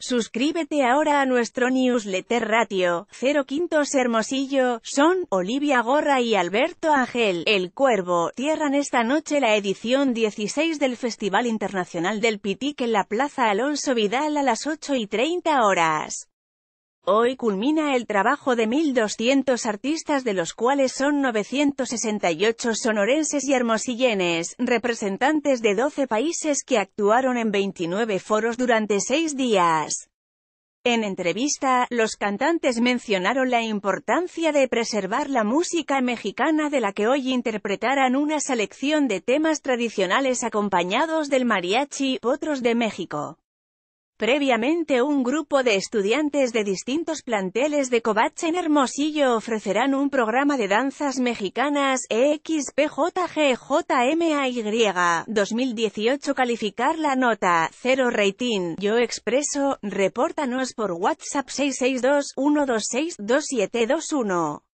Suscríbete ahora a nuestro newsletter ratio, Cero Quintos Hermosillo, son, Olivia Gorra y Alberto Ángel, El Cuervo, tierran esta noche la edición 16 del Festival Internacional del Pitic en la Plaza Alonso Vidal a las 8 y 30 horas. Hoy culmina el trabajo de 1.200 artistas de los cuales son 968 sonorenses y hermosillenes, representantes de 12 países que actuaron en 29 foros durante 6 días. En entrevista, los cantantes mencionaron la importancia de preservar la música mexicana de la que hoy interpretaran una selección de temas tradicionales acompañados del mariachi, otros de México. Previamente un grupo de estudiantes de distintos planteles de Covach en Hermosillo ofrecerán un programa de danzas mexicanas EXPJGJMAY 2018 calificar la nota 0 rating Yo Expreso, repórtanos por WhatsApp 662 126 2721